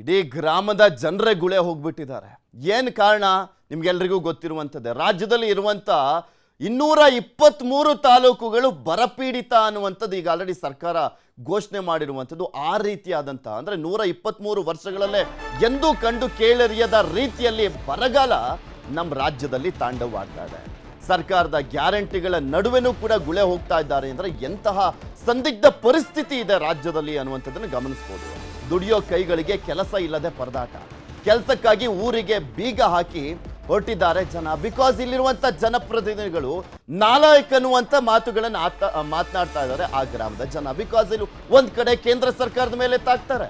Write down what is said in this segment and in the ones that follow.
ಇಡೀ ಗ್ರಾಮದ ಜನರೇ ಗುಳೆ ಹೋಗ್ಬಿಟ್ಟಿದ್ದಾರೆ ಏನು ಕಾರಣ ನಿಮಗೆಲ್ರಿಗೂ ಗೊತ್ತಿರುವಂಥದ್ದೇ ರಾಜ್ಯದಲ್ಲಿ ಇರುವಂಥ ಇನ್ನೂರ ಇಪ್ಪತ್ತ್ಮೂರು ತಾಲೂಕುಗಳು ಬರಪೀಡಿತ ಅನ್ನುವಂಥದ್ದು ಈಗ ಆಲ್ರೆಡಿ ಸರ್ಕಾರ ಘೋಷಣೆ ಮಾಡಿರುವಂಥದ್ದು ಆ ರೀತಿಯಾದಂಥ ಅಂದರೆ ನೂರ ಇಪ್ಪತ್ತ್ಮೂರು ವರ್ಷಗಳಲ್ಲೇ ಎಂದೂ ಕಂಡು ಕೇಳರಿಯದ ರೀತಿಯಲ್ಲಿ ಬರಗಾಲ ನಮ್ಮ ರಾಜ್ಯದಲ್ಲಿ ತಾಂಡವಾಗ್ತಾ ಇದೆ ಸರ್ಕಾರದ ಗ್ಯಾರಂಟಿಗಳ ನಡುವೆನೂ ಕೂಡ ಗುಳೆ ಹೋಗ್ತಾ ಇದ್ದಾರೆ ಅಂದರೆ ಎಂತಹ ಸಂದಿಗ್ಧ ಪರಿಸ್ಥಿತಿ ಇದೆ ರಾಜ್ಯದಲ್ಲಿ ಅನ್ನುವಂಥದ್ದನ್ನು ಗಮನಿಸ್ಬೋದು ದುಡಿಯೋ ಕೈಗಳಿಗೆ ಕೆಲಸ ಇಲ್ಲದೆ ಪರದಾಟ ಕೆಲಸಕ್ಕಾಗಿ ಊರಿಗೆ ಬೀಗ ಹಾಕಿ ಹೊರಟಿದ್ದಾರೆ ಜನ ಬಿಕಾಸ್ ಇಲ್ಲಿರುವಂಥ ಜನಪ್ರತಿನಿಧಿಗಳು ನಾಲಾಯಕ್ ಅನ್ನುವಂಥ ಮಾತುಗಳನ್ನು ಆತ ಮಾತನಾಡ್ತಾ ಇದ್ದಾರೆ ಆ ಗ್ರಾಮದ ಜನ ಬಿಕಾಸ್ ಇಲ್ಲಿ ಒಂದ್ ಕಡೆ ಕೇಂದ್ರ ಸರ್ಕಾರದ ಮೇಲೆ ತಾಕ್ತಾರೆ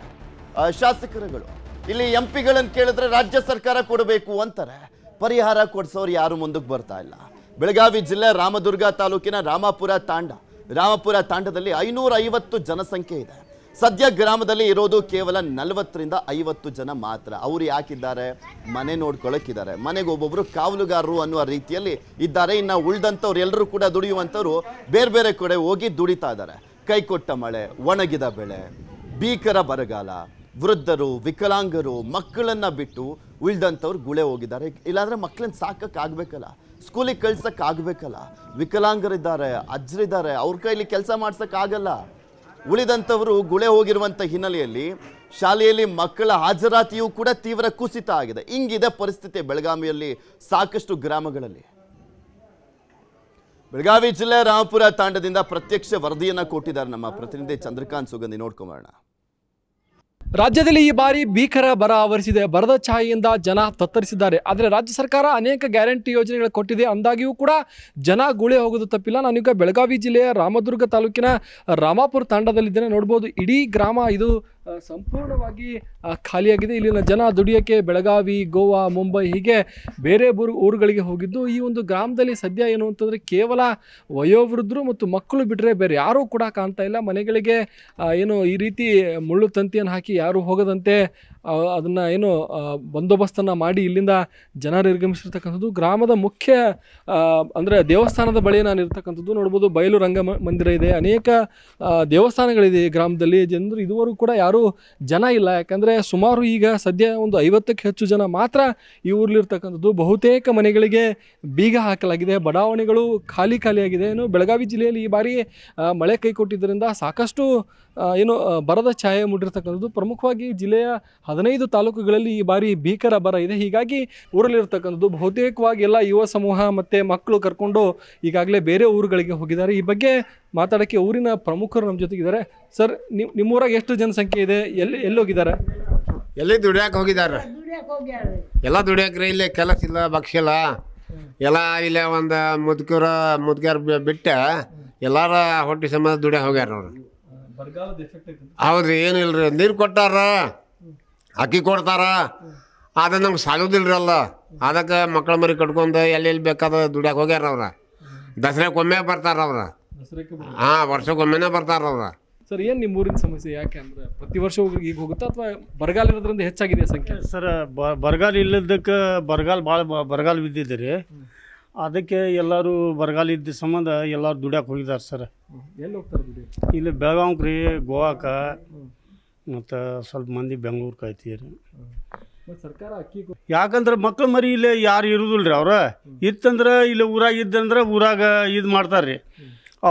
ಶಾಸಕರುಗಳು ಇಲ್ಲಿ ಎಂ ಪಿಗಳನ್ನು ಕೇಳಿದ್ರೆ ರಾಜ್ಯ ಸರ್ಕಾರ ಕೊಡಬೇಕು ಅಂತಾರೆ ಪರಿಹಾರ ಕೊಡಿಸೋರು ಯಾರು ಮುಂದಕ್ಕೆ ಬರ್ತಾ ಇಲ್ಲ ಬೆಳಗಾವಿ ಜಿಲ್ಲೆ ರಾಮದುರ್ಗ ತಾಲೂಕಿನ ರಾಮಾಪುರ ತಾಂಡ ರಾಮಪುರ ತಾಂಡದಲ್ಲಿ ಐನೂರ ಐವತ್ತು ಜನಸಂಖ್ಯೆ ಇದೆ ಸದ್ಯ ಗ್ರಾಮದಲ್ಲಿ ಇರೋದು ಕೇವಲ ನಲವತ್ತರಿಂದ ಐವತ್ತು ಜನ ಮಾತ್ರ ಅವರು ಯಾಕಿದ್ದಾರೆ ಮನೆ ನೋಡ್ಕೊಳ್ಳೋಕ್ಕಿದ್ದಾರೆ ಮನೆಗೆ ಒಬ್ಬೊಬ್ಬರು ಕಾವಲುಗಾರರು ಅನ್ನುವ ರೀತಿಯಲ್ಲಿ ಇದ್ದಾರೆ ಇನ್ನು ಉಳ್ದಂಥವ್ರು ಎಲ್ಲರೂ ಕೂಡ ದುಡಿಯುವಂಥವ್ರು ಬೇರೆ ಬೇರೆ ಕಡೆ ಹೋಗಿ ದುಡಿತಾ ಇದ್ದಾರೆ ಕೈ ಕೊಟ್ಟ ಮಳೆ ಒಣಗಿದ ಬೆಳೆ ಭೀಕರ ಬರಗಾಲ ವೃದ್ಧರು ವಿಕಲಾಂಗರು ಮಕ್ಕಳನ್ನು ಬಿಟ್ಟು ಉಳ್ದಂಥವ್ರು ಗುಳೆ ಹೋಗಿದ್ದಾರೆ ಇಲ್ಲಾಂದರೆ ಮಕ್ಕಳನ್ನ ಸಾಕಕ್ಕಾಗಬೇಕಲ್ಲ ಸ್ಕೂಲಿಗೆ ಕಳ್ಸಕ್ಕೆ ಆಗಬೇಕಲ್ಲ ವಿಕಲಾಂಗರಿದ್ದಾರೆ ಅಜ್ಜರಿದ್ದಾರೆ ಅವ್ರ ಕೈಲಿ ಕೆಲಸ ಆಗಲ್ಲ ಉಳಿದಂಥವರು ಗುಳೆ ಹೋಗಿರುವಂಥ ಹಿನ್ನೆಲೆಯಲ್ಲಿ ಶಾಲೆಯಲ್ಲಿ ಮಕ್ಕಳ ಹಾಜರಾತಿಯೂ ಕೂಡ ತೀವ್ರ ಕುಸಿತ ಆಗಿದೆ ಹಿಂಗಿದೆ ಪರಿಸ್ಥಿತಿ ಬೆಳಗಾವಿಯಲ್ಲಿ ಸಾಕಷ್ಟು ಗ್ರಾಮಗಳಲ್ಲಿ ಬೆಳಗಾವಿ ಜಿಲ್ಲೆ ರಾಮಪುರ ತಾಂಡದಿಂದ ಪ್ರತ್ಯಕ್ಷ ವರದಿಯನ್ನು ಕೊಟ್ಟಿದ್ದಾರೆ ನಮ್ಮ ಪ್ರತಿನಿಧಿ ಚಂದ್ರಕಾಂತ್ ಸುಗಂಧಿ ನೋಡ್ಕೊಂಬರೋಣ ರಾಜ್ಯದಲ್ಲಿ ಈ ಬಾರಿ ಭೀಕರ ಬರ ಆವರಿಸಿದೆ ಬರದ ಛಾಯೆಯಿಂದ ಜನ ತತ್ತರಿಸಿದ್ದಾರೆ ಆದರೆ ರಾಜ್ಯ ಸರ್ಕಾರ ಅನೇಕ ಗ್ಯಾರಂಟಿ ಯೋಜನೆಗಳು ಕೊಟ್ಟಿದೆ ಅಂದಾಗಿಯೂ ಕೂಡ ಜನ ಗುಳೆ ಹೋಗೋದು ತಪ್ಪಿಲ್ಲ ನಾನೀಗ ಬೆಳಗಾವಿ ಜಿಲ್ಲೆಯ ರಾಮದುರ್ಗ ತಾಲೂಕಿನ ರಾಮಾಪುರ ತಾಂಡದಲ್ಲಿದ್ದೇನೆ ನೋಡ್ಬೋದು ಇಡೀ ಗ್ರಾಮ ಇದು ಸಂಪೂರ್ಣವಾಗಿ ಖಾಲಿಯಾಗಿದೆ ಇಲ್ಲಿನ ಜನ ದುಡಿಯೋಕ್ಕೆ ಬೆಳಗಾವಿ ಗೋವಾ ಮುಂಬೈ ಹೀಗೆ ಬೇರೆ ಬೂರು ಊರುಗಳಿಗೆ ಹೋಗಿದ್ದು ಈ ಒಂದು ಗ್ರಾಮದಲ್ಲಿ ಸದ್ಯ ಏನು ಅಂತಂದರೆ ಕೇವಲ ವಯೋವೃದ್ಧರು ಮತ್ತು ಮಕ್ಕಳು ಬಿಟ್ಟರೆ ಬೇರೆ ಯಾರೂ ಕೂಡ ಕಾಣ್ತಾ ಇಲ್ಲ ಮನೆಗಳಿಗೆ ಏನು ಈ ರೀತಿ ಮುಳ್ಳು ತಂತಿಯನ್ನು ಹಾಕಿ ಯಾರೂ ಹೋಗದಂತೆ ಅದನ್ನು ಏನು ಬಂದೋಬಸ್ತನ್ನು ಮಾಡಿ ಇಲ್ಲಿಂದ ಜನ ನಿರ್ಗಮಿಸಿರ್ತಕ್ಕಂಥದ್ದು ಗ್ರಾಮದ ಮುಖ್ಯ ಅಂದರೆ ದೇವಸ್ಥಾನದ ಬಳಿ ನಾನು ಇರ್ತಕ್ಕಂಥದ್ದು ನೋಡ್ಬೋದು ಬಯಲು ರಂಗ ಮಂದಿರ ಇದೆ ಅನೇಕ ದೇವಸ್ಥಾನಗಳಿದೆ ಈ ಗ್ರಾಮದಲ್ಲಿ ಜನರು ಇದುವರೆಗೂ ಕೂಡ ಯಾರೂ ಜನ ಇಲ್ಲ ಯಾಕಂದರೆ ಸುಮಾರು ಈಗ ಸದ್ಯ ಒಂದು ಐವತ್ತಕ್ಕೆ ಹೆಚ್ಚು ಜನ ಮಾತ್ರ ಈ ಊರಲ್ಲಿರ್ತಕ್ಕಂಥದ್ದು ಬಹುತೇಕ ಮನೆಗಳಿಗೆ ಬೀಗ ಹಾಕಲಾಗಿದೆ ಬಡಾವಣೆಗಳು ಖಾಲಿ ಖಾಲಿಯಾಗಿದೆ ಏನು ಬೆಳಗಾವಿ ಜಿಲ್ಲೆಯಲ್ಲಿ ಈ ಬಾರಿ ಮಳೆ ಕೈ ಕೊಟ್ಟಿದ್ದರಿಂದ ಸಾಕಷ್ಟು ಏನು ಬರದ ಛಾಯೆ ಮೂಡಿರ್ತಕ್ಕಂಥದ್ದು ಪ್ರಮುಖವಾಗಿ ಜಿಲ್ಲೆಯ ಹದಿನೈದು ತಾಲೂಕುಗಳಲ್ಲಿ ಈ ಬಾರಿ ಭೀಕರ ಬರ ಇದೆ ಹೀಗಾಗಿ ಊರಲ್ಲಿರ್ತಕ್ಕಂಥದ್ದು ಬಹುತೇಕವಾಗಿ ಎಲ್ಲ ಯುವ ಸಮೂಹ ಮತ್ತು ಮಕ್ಕಳು ಕರ್ಕೊಂಡು ಈಗಾಗಲೇ ಬೇರೆ ಊರುಗಳಿಗೆ ಹೋಗಿದ್ದಾರೆ ಈ ಬಗ್ಗೆ ಮಾತಾಡೋಕ್ಕೆ ಊರಿನ ಪ್ರಮುಖರು ನಮ್ಮ ಜೊತೆಗಿದ್ದಾರೆ ಸರ್ ನಿಮ್ಮ ನಿಮ್ಮೂರಾಗ ಎಷ್ಟು ಜನಸಂಖ್ಯೆ ಇದೆ ಎಲ್ಲಿ ಎಲ್ಲಿ ಹೋಗಿದ್ದಾರೆ ಎಲ್ಲಿ ದುಡಿಯಾಕೆ ಹೋಗಿದ್ದಾರೆ ಎಲ್ಲ ದುಡಿಯಾಕ್ರೆ ಇಲ್ಲೇ ಕೆಲಸ ಇಲ್ಲ ಭಕ್ಷ್ಯ ಎಲ್ಲ ಇಲ್ಲೇ ಒಂದು ಮುದುಕರ ಮುದುಕರ ಬಿಟ್ಟ ಎಲ್ಲಾರ ಹೊಟ್ಟೆ ಸಂಬಂಧ ದುಡಿಯಾಕೆ ಹೋಗ್ಯಾರ ನೋಡ್ರಿ ಹೌದ್ರಿ ಏನಿಲ್ರಿ ನೀರು ಕೊಟ್ಟಾರ ಅಕ್ಕಿ ಕೊಡ್ತಾರ ಅದು ನಮ್ಗೆ ಸಾಲೋದಿಲ್ರಲ್ಲ ಅದಕ್ಕೆ ಮಕ್ಕಳ ಮರಿ ಕಟ್ಕೊಂಡು ಎಲ್ಲೆಲ್ಲಿ ಬೇಕಾದ ದುಡಿಯಾಕೆ ಹೋಗ್ಯಾರ ಅವ್ರ ದಸರಾಕೊಮ್ಮೆ ಬರ್ತಾರ ಅವ್ರ ಹಾಂ ವರ್ಷಕ್ಕೊಮ್ಮೆನೇ ಬರ್ತಾರ ಅವ್ರ ಸರ್ ಏನು ನಿಮ್ಮ ಊರಿನ ಸಮಸ್ಯೆ ಯಾಕೆ ಅಂದ್ರೆ ಪ್ರತಿ ವರ್ಷ ಈಗ ಹೋಗುತ್ತಾ ಅಥವಾ ಬರಗಾಲ ಇರೋದ್ರಿಂದ ಹೆಚ್ಚಾಗಿದೆ ಸಂಖ್ಯೆ ಸರ್ ಬರಗಾಲ ಇಲ್ಲದಕ್ಕೆ ಬರಗಾಲ ಭಾಳ ಬರಗಾಲ ಬಿದ್ದಿದೆ ರೀ ಅದಕ್ಕೆ ಎಲ್ಲರೂ ಬರಗಾಲ ಇದ್ದ ಸಂಬಂಧ ಎಲ್ಲರೂ ದುಡ್ಯಾಕೆ ಹೋಗಿದ್ದಾರೆ ಸರ್ ಎಲ್ಲಿ ಹೋಗ್ತಾರೆ ಇಲ್ಲಿ ಬೆಳಗಾವ್ಗೆ ಗೋವಾಕ ಮತ್ತು ಸ್ವಲ್ಪ ಮಂದಿ ಬೆಂಗ್ಳೂರು ಕಾಯ್ತೀರಿ ಸರ್ಕಾರ ಅಕ್ಕಿ ಯಾಕಂದ್ರೆ ಮಕ್ಕಳು ಮರಿ ಇಲ್ಲೇ ಯಾರು ಇರೋದಿಲ್ಲ ರೀ ಅವ್ರ ಇತ್ತಂದ್ರೆ ಇಲ್ಲಿ ಊರಾಗ ಇದ್ದಂದ್ರೆ ಊರಾಗ ಇದು ಮಾಡ್ತಾರೆ ರೀ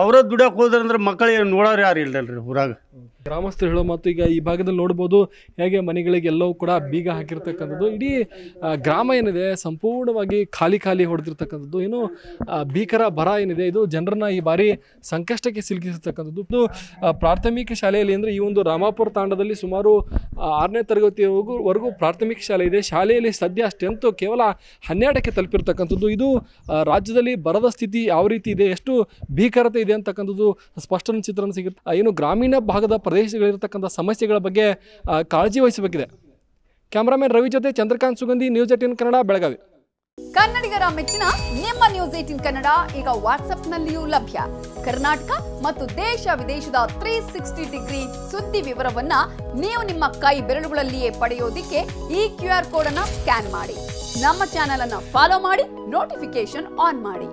ಅವರ ದುಡಿಯಕ್ಕೆ ಹೋದ್ರಂದ್ರೆ ಮಕ್ಕಳು ನೋಡೋರು ಯಾರು ಇಲ್ಲ ರೀ ಊರಾಗ ಗ್ರಾಮಸ್ಥರು ಹೇಳೋ ಮಾತು ಈಗ ಈ ಭಾಗದಲ್ಲಿ ನೋಡ್ಬೋದು ಹೇಗೆ ಮನೆಗಳಿಗೆ ಎಲ್ಲವೂ ಕೂಡ ಬೀಗ ಹಾಕಿರ್ತಕ್ಕಂಥದ್ದು ಇಡೀ ಗ್ರಾಮ ಏನಿದೆ ಸಂಪೂರ್ಣವಾಗಿ ಖಾಲಿ ಖಾಲಿ ಹೊಡೆದಿರ್ತಕ್ಕಂಥದ್ದು ಏನು ಭೀಕರ ಬರ ಏನಿದೆ ಇದು ಜನರನ್ನ ಈ ಬಾರಿ ಸಂಕಷ್ಟಕ್ಕೆ ಸಿಲುಕಿಸಿರ್ತಕ್ಕಂಥದ್ದು ಇದು ಪ್ರಾಥಮಿಕ ಶಾಲೆಯಲ್ಲಿ ಅಂದರೆ ಈ ಒಂದು ರಾಮಾಪುರ ತಾಂಡದಲ್ಲಿ ಸುಮಾರು ಆರನೇ ತರಗತಿವರೆಗೂ ವರೆಗೂ ಪ್ರಾಥಮಿಕ ಶಾಲೆ ಇದೆ ಶಾಲೆಯಲ್ಲಿ ಸದ್ಯ ಸ್ಟ್ರೆಂತ್ ಕೇವಲ ಹನ್ನೆರಡಕ್ಕೆ ತಲುಪಿರ್ತಕ್ಕಂಥದ್ದು ಇದು ರಾಜ್ಯದಲ್ಲಿ ಬರದ ಸ್ಥಿತಿ ಯಾವ ರೀತಿ ಇದೆ ಎಷ್ಟು ಭೀಕರತೆ ಇದೆ ಅಂತಕ್ಕಂಥದ್ದು ಸ್ಪಷ್ಟನ ಚಿತ್ರಣ ಸಿಗುತ್ತೆ ಏನು ಗ್ರಾಮೀಣ ಭಾಗದ ಪ್ರದೇಶಗಳಿರತಕ್ಕಂಥ ಸಮಸ್ಯೆಗಳ ಬಗ್ಗೆ ಕಾಳಜಿ ವಹಿಸಬೇಕಿದೆ ಕ್ಯಾಮರಾಮನ್ ರವಿ ಜೊತೆ ಚಂದ್ರಕಾಂತ್ ಸುಗಂಧಿ ನ್ಯೂಸ್ ಏಟೀನ್ ಕನ್ನಡ ಬೆಳಗಾವಿ ಕನ್ನಡಿಗರ ಮೆಚ್ಚಿನ ನಿಮ್ಮ ನ್ಯೂಸ್ ಏಟೀನ್ ಕನ್ನಡ ಈಗ ವಾಟ್ಸ್ಆಪ್ನಲ್ಲಿಯೂ ಲಭ್ಯ ಕರ್ನಾಟಕ ಮತ್ತು ದೇಶ ವಿದೇಶದ ತ್ರೀ ಸಿಕ್ಸ್ಟಿ ಡಿಗ್ರಿ ಸುದ್ದಿ ವಿವರವನ್ನ ನೀವು ನಿಮ್ಮ ಕೈ ಬೆರಳುಗಳಲ್ಲಿಯೇ ಪಡೆಯೋದಿಕ್ಕೆ ಈ ಕ್ಯೂ ಆರ್ ಕೋಡ್ ಅನ್ನ ಸ್ಕ್ಯಾನ್ ಮಾಡಿ ನಮ್ಮ ಚಾನೆಲ್ ಅನ್ನ ಫಾಲೋ ಮಾಡಿ ನೋಟಿಫಿಕೇಶನ್ ಆನ್ ಮಾಡಿ